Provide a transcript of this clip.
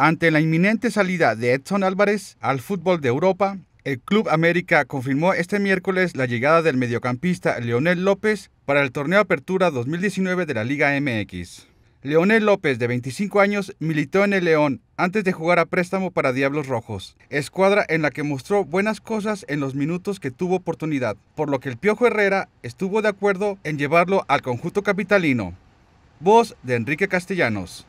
Ante la inminente salida de Edson Álvarez al fútbol de Europa, el Club América confirmó este miércoles la llegada del mediocampista Leonel López para el torneo Apertura 2019 de la Liga MX. Leonel López, de 25 años, militó en el León antes de jugar a préstamo para Diablos Rojos, escuadra en la que mostró buenas cosas en los minutos que tuvo oportunidad, por lo que el Piojo Herrera estuvo de acuerdo en llevarlo al conjunto capitalino. Voz de Enrique Castellanos.